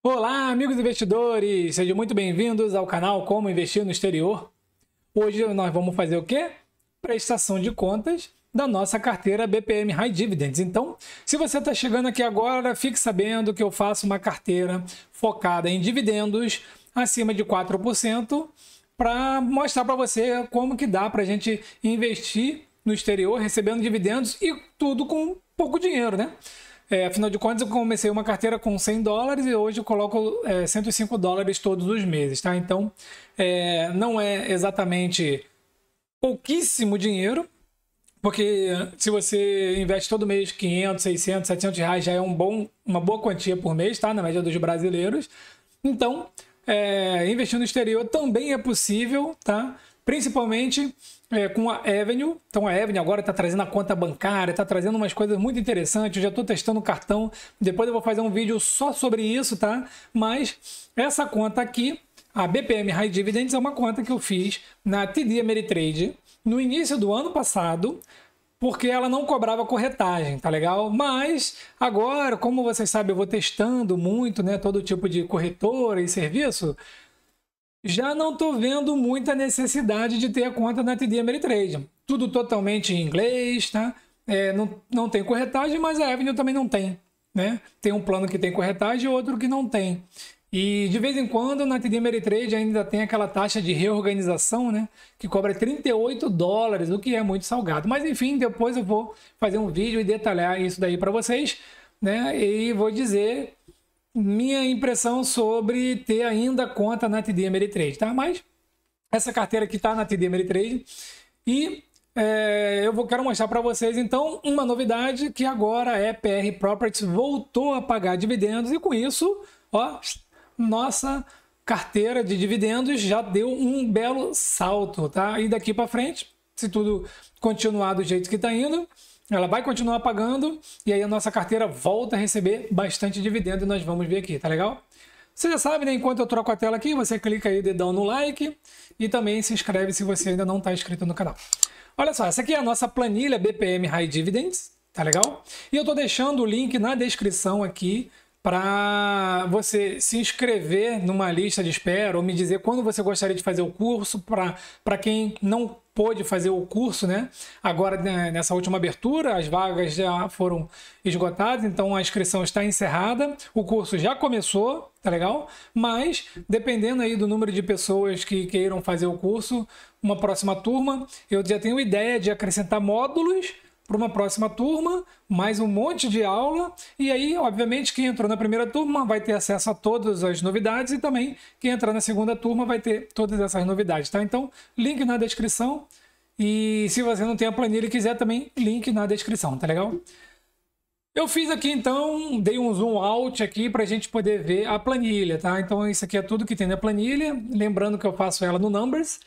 Olá, amigos investidores! Sejam muito bem-vindos ao canal Como Investir no Exterior. Hoje nós vamos fazer o quê? Prestação de contas da nossa carteira BPM High Dividends. Então, se você está chegando aqui agora, fique sabendo que eu faço uma carteira focada em dividendos acima de 4% para mostrar para você como que dá para a gente investir no exterior recebendo dividendos e tudo com pouco dinheiro, né? É, afinal de contas, eu comecei uma carteira com 100 dólares e hoje eu coloco é, 105 dólares todos os meses, tá? Então, é, não é exatamente pouquíssimo dinheiro, porque se você investe todo mês 500, 600, 700 reais, já é um bom, uma boa quantia por mês, tá? Na média dos brasileiros. Então, é, investir no exterior também é possível, tá? principalmente é, com a Avenue. Então a Avenue agora está trazendo a conta bancária, está trazendo umas coisas muito interessantes. Eu já estou testando o cartão. Depois eu vou fazer um vídeo só sobre isso, tá? Mas essa conta aqui, a BPM High Dividends, é uma conta que eu fiz na TD Ameritrade no início do ano passado porque ela não cobrava corretagem, tá legal? Mas agora, como vocês sabem, eu vou testando muito, né, todo tipo de corretora e serviço já não estou vendo muita necessidade de ter a conta na TD Ameritrade. Tudo totalmente em inglês, tá? É, não, não tem corretagem, mas a Avenue também não tem. Né? Tem um plano que tem corretagem e outro que não tem. E de vez em quando na TD Ameritrade ainda tem aquela taxa de reorganização, né? Que cobra 38 dólares, o que é muito salgado. Mas enfim, depois eu vou fazer um vídeo e detalhar isso daí para vocês, né? E vou dizer minha impressão sobre ter ainda conta na TD Ameritrade, tá? Mas essa carteira que está na TD Ameritrade e é, eu vou, quero mostrar para vocês então uma novidade que agora a é EPR Properties voltou a pagar dividendos e com isso, ó, nossa carteira de dividendos já deu um belo salto, tá? E daqui para frente, se tudo continuar do jeito que está indo, ela vai continuar pagando e aí a nossa carteira volta a receber bastante dividendo e nós vamos ver aqui, tá legal? Você já sabe, né? Enquanto eu troco a tela aqui, você clica aí, dedão no like e também se inscreve se você ainda não está inscrito no canal. Olha só, essa aqui é a nossa planilha BPM High Dividends, tá legal? E eu tô deixando o link na descrição aqui para você se inscrever numa lista de espera ou me dizer quando você gostaria de fazer o curso para quem não pôde fazer o curso, né? Agora, né, nessa última abertura, as vagas já foram esgotadas, então a inscrição está encerrada. O curso já começou, tá legal? Mas, dependendo aí do número de pessoas que queiram fazer o curso, uma próxima turma, eu já tenho ideia de acrescentar módulos para uma próxima turma, mais um monte de aula. E aí, obviamente, quem entrou na primeira turma vai ter acesso a todas as novidades e também quem entrar na segunda turma vai ter todas essas novidades, tá? Então, link na descrição. E se você não tem a planilha e quiser também, link na descrição, tá legal? Eu fiz aqui então, dei um zoom out aqui para a gente poder ver a planilha, tá? Então isso aqui é tudo que tem na planilha, lembrando que eu faço ela no Numbers,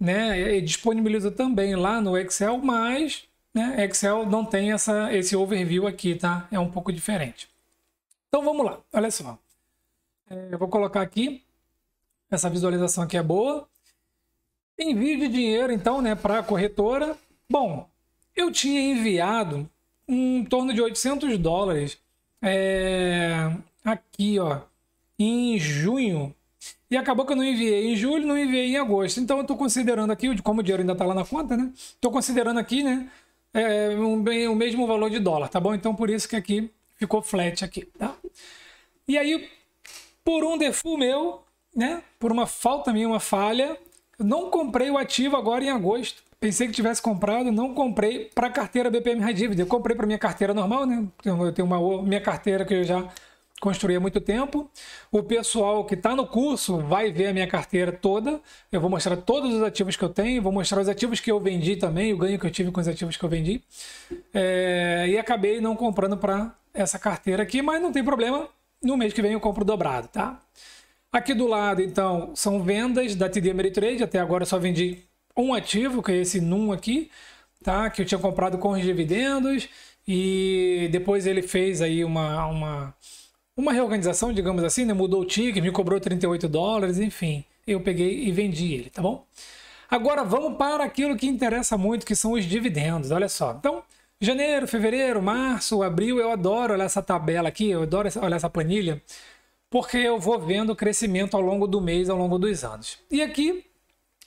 né? E disponibilizo também lá no Excel, mas né? Excel não tem essa, esse overview aqui, tá? É um pouco diferente. Então vamos lá, olha só. É, eu vou colocar aqui. Essa visualização aqui é boa. Envio de dinheiro, então, né, para a corretora. Bom, eu tinha enviado em torno de 800 dólares é, aqui, ó, em junho. E acabou que eu não enviei em julho, não enviei em agosto. Então eu estou considerando aqui, como o dinheiro ainda está lá na conta, né? Estou considerando aqui, né, é, um, bem, o mesmo valor de dólar, tá bom? Então por isso que aqui ficou flat aqui, tá? E aí, por um default meu, né? Por uma falta minha, uma falha, eu não comprei o ativo agora em agosto. Pensei que tivesse comprado, não comprei para a carteira BPM High Dividend. Eu comprei para minha carteira normal, né? Eu tenho uma minha carteira que eu já construí há muito tempo. O pessoal que está no curso vai ver a minha carteira toda. Eu vou mostrar todos os ativos que eu tenho, vou mostrar os ativos que eu vendi também, o ganho que eu tive com os ativos que eu vendi. É, e acabei não comprando para essa carteira aqui, mas não tem problema. No mês que vem eu compro dobrado, tá? Aqui do lado, então, são vendas da TD Ameritrade. Até agora eu só vendi um ativo, que é esse NUM aqui, tá? Que eu tinha comprado com os dividendos. E depois ele fez aí uma, uma uma reorganização, digamos assim, né? mudou o ticket, me cobrou 38 dólares, enfim. Eu peguei e vendi ele, tá bom? Agora vamos para aquilo que interessa muito, que são os dividendos, olha só. Então, janeiro, fevereiro, março, abril, eu adoro olhar essa tabela aqui, eu adoro olhar essa planilha, porque eu vou vendo o crescimento ao longo do mês, ao longo dos anos. E aqui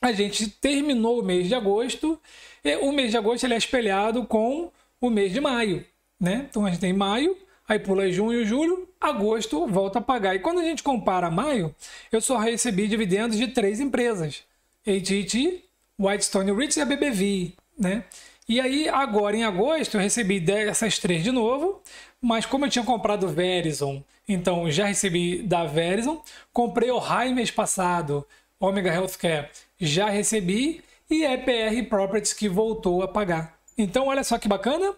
a gente terminou o mês de agosto, e o mês de agosto ele é espelhado com o mês de maio, né? Então a gente tem maio, aí pula junho, julho, agosto volta a pagar. E quando a gente compara maio, eu só recebi dividendos de três empresas: AT&T, Whitestone Ritz e a BBV, né? E aí, agora em agosto, eu recebi dessas três de novo, mas como eu tinha comprado Verizon, então já recebi da Verizon, comprei o Rai mês passado, Omega Healthcare, já recebi, e EPR é Properties que voltou a pagar. Então, olha só que bacana.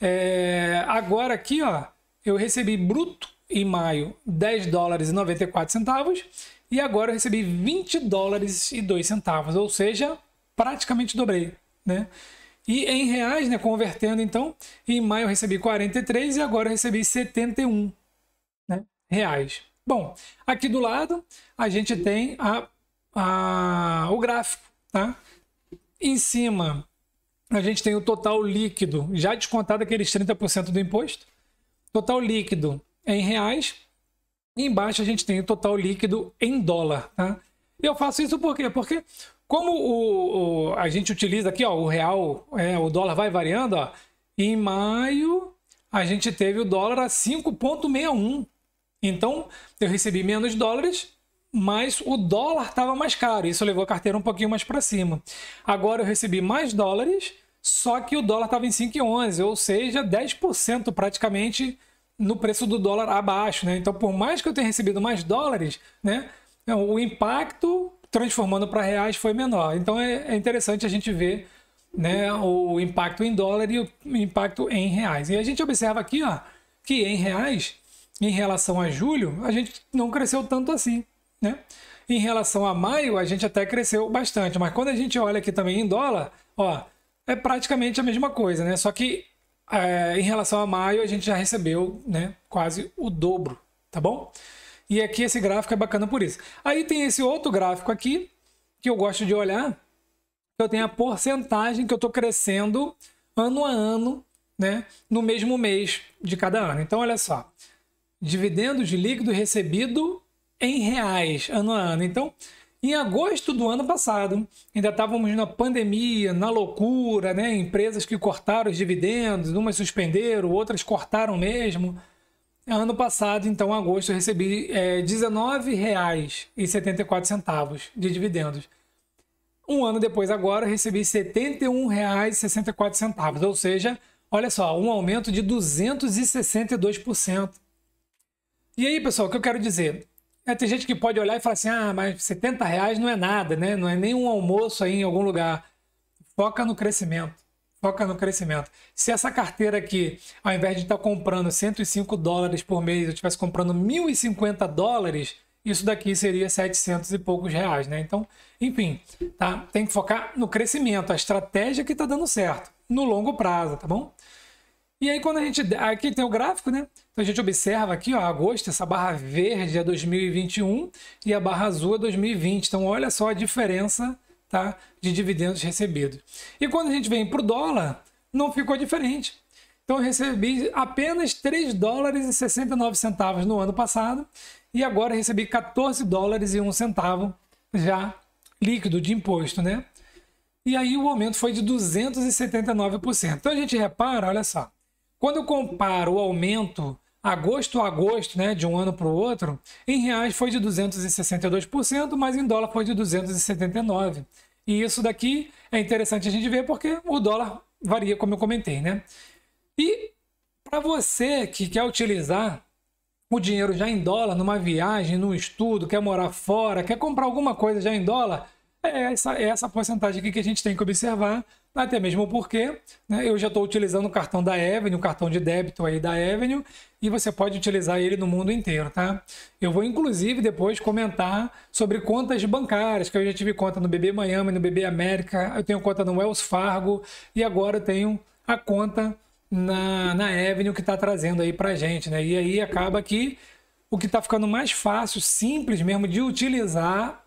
É... agora aqui, ó, eu recebi bruto em maio 10 dólares e 94 centavos e agora eu recebi 20 dólares e 2 centavos, ou seja, praticamente dobrei, né? E em reais, né, convertendo então, em maio eu recebi 43 e agora eu recebi 71 né, reais. Bom, aqui do lado a gente tem a, a, o gráfico, tá? Em cima a gente tem o total líquido, já descontado aqueles 30% do imposto. Total líquido é em reais. E embaixo a gente tem o total líquido em dólar. Tá? eu faço isso por quê? Porque como o, o, a gente utiliza aqui ó, o real, é, o dólar vai variando, ó, em maio a gente teve o dólar a 5,61. Então eu recebi menos dólares, mas o dólar estava mais caro. Isso levou a carteira um pouquinho mais para cima. Agora eu recebi mais dólares, só que o dólar estava em 5,11, ou seja, 10% praticamente no preço do dólar abaixo, né? Então, por mais que eu tenha recebido mais dólares, né, então, o impacto transformando para reais foi menor. Então, é, é, interessante a gente ver né, o impacto em dólar e o impacto em reais. E a gente observa aqui, ó, que em reais, em relação a julho, a gente não cresceu tanto assim, né? Em relação a maio, a gente até cresceu bastante, mas quando a gente olha aqui também em dólar, ó, é praticamente a mesma coisa, né? Só que é, em relação a maio, a gente já recebeu né, quase o dobro, tá bom? E aqui esse gráfico é bacana por isso. Aí tem esse outro gráfico aqui, que eu gosto de olhar, eu tenho a porcentagem que eu estou crescendo ano a ano, né, no mesmo mês de cada ano. Então, olha só, dividendos líquido recebido em reais ano a ano. Então, em agosto do ano passado, ainda estávamos na pandemia, na loucura, né? Empresas que cortaram os dividendos, umas suspenderam, outras cortaram mesmo. Ano passado, então, em agosto, eu recebi é, R$19,74 de dividendos. Um ano depois, agora, eu recebi R$ 71,64, ou seja, olha só, um aumento de 262%. E aí, pessoal, o que eu quero dizer? É, tem gente que pode olhar e falar assim: ah, mas 70 reais não é nada, né? Não é nenhum almoço aí em algum lugar. Foca no crescimento. Foca no crescimento. Se essa carteira aqui, ao invés de estar tá comprando 105 dólares por mês, eu estivesse comprando 1.050 dólares, isso daqui seria 700 e poucos reais, né? Então, enfim, tá? Tem que focar no crescimento, a estratégia que está dando certo, no longo prazo, tá bom? E aí quando a gente... Aqui tem o gráfico, né? Então a gente observa aqui, ó, agosto, essa barra verde é 2021 e a barra azul é 2020. Então olha só a diferença tá, de dividendos recebidos. E quando a gente vem para o dólar, não ficou diferente. Então eu recebi apenas 3 dólares e 69 centavos no ano passado e agora recebi 14 dólares e 1 centavo já líquido de imposto, né? E aí o aumento foi de 279%. Então a gente repara, olha só, quando eu comparo o aumento agosto a agosto, né, de um ano para o outro, em reais foi de 262%, mas em dólar foi de 279%. E isso daqui é interessante a gente ver porque o dólar varia, como eu comentei, né? E para você que quer utilizar o dinheiro já em dólar numa viagem, num estudo, quer morar fora, quer comprar alguma coisa já em dólar, é essa, é essa porcentagem aqui que a gente tem que observar até mesmo porque né, eu já estou utilizando o cartão da Avenue, o cartão de débito aí da Avenue, e você pode utilizar ele no mundo inteiro, tá? Eu vou inclusive depois comentar sobre contas bancárias, que eu já tive conta no BB Miami, no BB América, eu tenho conta no Wells Fargo e agora eu tenho a conta na, na Avenue que está trazendo aí para gente, né? E aí acaba que o que está ficando mais fácil, simples mesmo de utilizar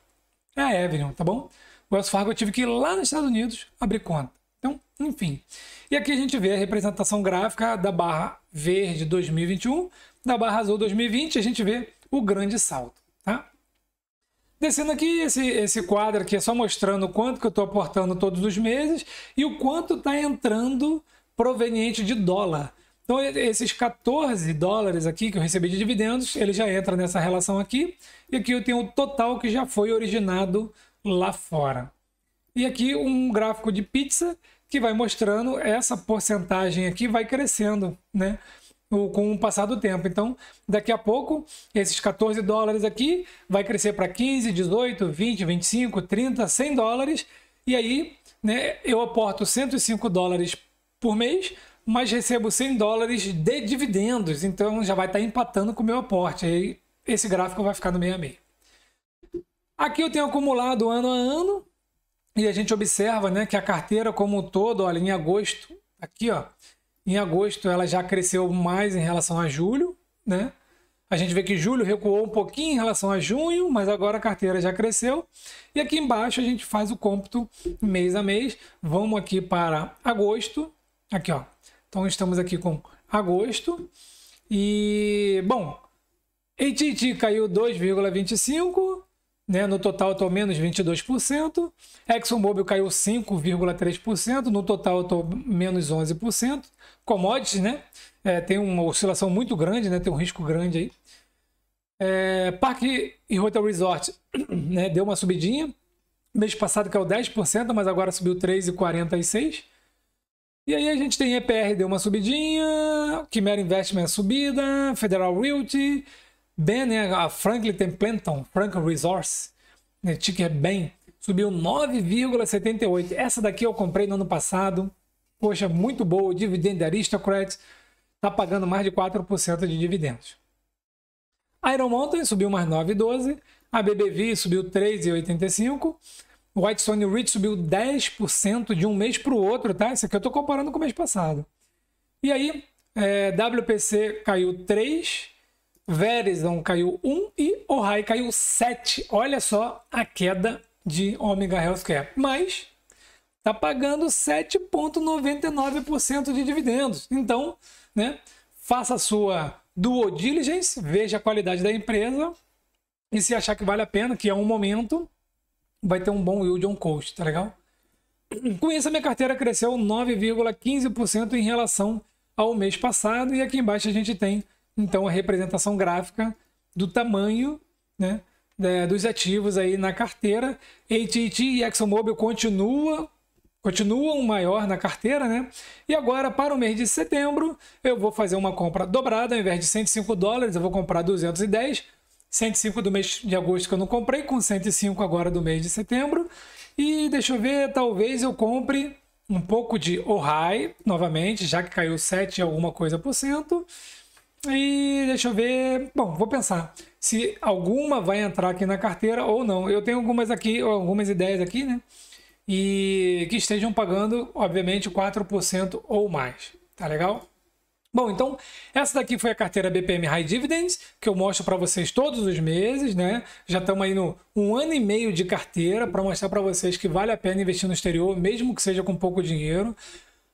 é a Avenue, tá bom? O Wells Fargo eu tive que ir lá nos Estados Unidos abrir conta. Então, enfim. E aqui a gente vê a representação gráfica da barra verde 2021, da barra azul 2020, a gente vê o grande salto. Tá? Descendo aqui, esse, esse quadro aqui é só mostrando quanto que eu estou aportando todos os meses e o quanto está entrando proveniente de dólar. Então, esses 14 dólares aqui que eu recebi de dividendos, ele já entra nessa relação aqui. E aqui eu tenho o total que já foi originado lá fora. E aqui um gráfico de pizza que vai mostrando essa porcentagem aqui vai crescendo, né? com o passar do tempo. Então, daqui a pouco, esses 14 dólares aqui vai crescer para 15, 18, 20, 25, 30, 100 dólares. E aí, né, eu aporto 105 dólares por mês, mas recebo 100 dólares de dividendos. Então, já vai estar tá empatando com o meu aporte. Aí, esse gráfico vai ficar no meio a meio. Aqui eu tenho acumulado ano a ano, e a gente observa né, que a carteira como um todo, olha, em agosto, aqui ó, em agosto ela já cresceu mais em relação a julho, né? A gente vê que julho recuou um pouquinho em relação a junho, mas agora a carteira já cresceu. E aqui embaixo a gente faz o cômputo mês a mês. Vamos aqui para agosto. Aqui, ó. Então estamos aqui com agosto. E, bom, ETT caiu 2,25, né? No total eu estou menos 22%. ExxonMobil caiu 5,3%. No total eu estou menos 11%. Commodities, né? É, tem uma oscilação muito grande, né? Tem um risco grande aí. É, parque e Hotel Resort né? deu uma subidinha. Mês passado caiu 10%, mas agora subiu 3,46%. E aí a gente tem EPR deu uma subidinha, Quimera Investment é subida, Federal Realty, Ben, né, a Franklin Templeton, Franklin Resource, né, ticker bem, subiu 9,78. Essa daqui eu comprei no ano passado. Poxa, muito boa, dividendo aristocrat, está pagando mais de 4% de dividendos. Iron Mountain subiu mais 9,12. A BBV subiu 3,85. White Sony Rich subiu 10% de um mês para o outro, tá? Isso aqui eu estou comparando com o mês passado. E aí, é, WPC caiu 3%. Verizon caiu 1 e Ohai caiu 7. Olha só a queda de Omega Healthcare. Mas está pagando 7,99% de dividendos. Então, né, faça a sua due diligence, veja a qualidade da empresa e se achar que vale a pena, que é um momento, vai ter um bom yield on cost, tá legal? Com isso, a minha carteira cresceu 9,15% em relação ao mês passado e aqui embaixo a gente tem então a representação gráfica do tamanho né, dos ativos aí na carteira. AT&T e ExxonMobil continua, continuam maior na carteira, né? E agora, para o mês de setembro, eu vou fazer uma compra dobrada, ao invés de 105 dólares, eu vou comprar 210, 105 do mês de agosto que eu não comprei, com 105 agora do mês de setembro. E deixa eu ver, talvez eu compre um pouco de Ohai, novamente, já que caiu 7 alguma coisa por cento. E deixa eu ver. Bom, vou pensar se alguma vai entrar aqui na carteira ou não. Eu tenho algumas aqui, algumas ideias aqui, né? E que estejam pagando, obviamente, 4% ou mais. Tá legal? Bom, então essa daqui foi a carteira BPM High Dividends, que eu mostro para vocês todos os meses, né? Já estamos aí no um ano e meio de carteira para mostrar para vocês que vale a pena investir no exterior, mesmo que seja com pouco dinheiro.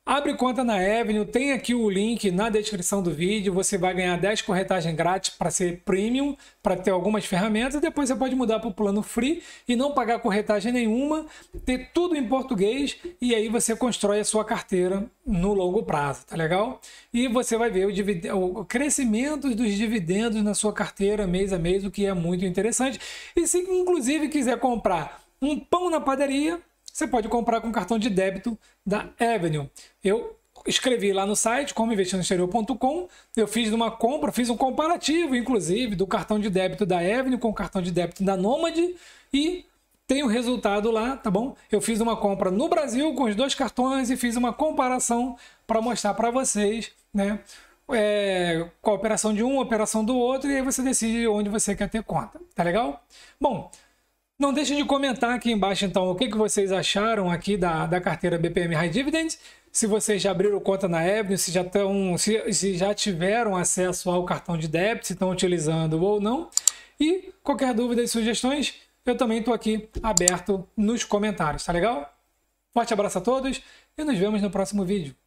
Abre conta na Avenue, tem aqui o link na descrição do vídeo. Você vai ganhar 10 corretagens grátis para ser premium, para ter algumas ferramentas. Depois você pode mudar para o plano free e não pagar corretagem nenhuma, ter tudo em português e aí você constrói a sua carteira no longo prazo, tá legal? E você vai ver o, divid... o crescimento dos dividendos na sua carteira mês a mês, o que é muito interessante. E se inclusive quiser comprar um pão na padaria, você pode comprar com cartão de débito da Avenue. Eu escrevi lá no site comoinvestirnoexterior.com, eu fiz uma compra, fiz um comparativo, inclusive, do cartão de débito da Avenue com o cartão de débito da Nômade e tem o resultado lá, tá bom? Eu fiz uma compra no Brasil com os dois cartões e fiz uma comparação para mostrar para vocês, né? É, com a operação de um, a operação do outro, e aí você decide onde você quer ter conta, tá legal? Bom, não deixe de comentar aqui embaixo, então, o que, que vocês acharam aqui da, da carteira BPM High Dividend, se vocês já abriram conta na Ebony, se já, tão, se, se já tiveram acesso ao cartão de débito, se estão utilizando ou não. E qualquer dúvida e sugestões, eu também estou aqui aberto nos comentários, tá legal? Forte abraço a todos e nos vemos no próximo vídeo.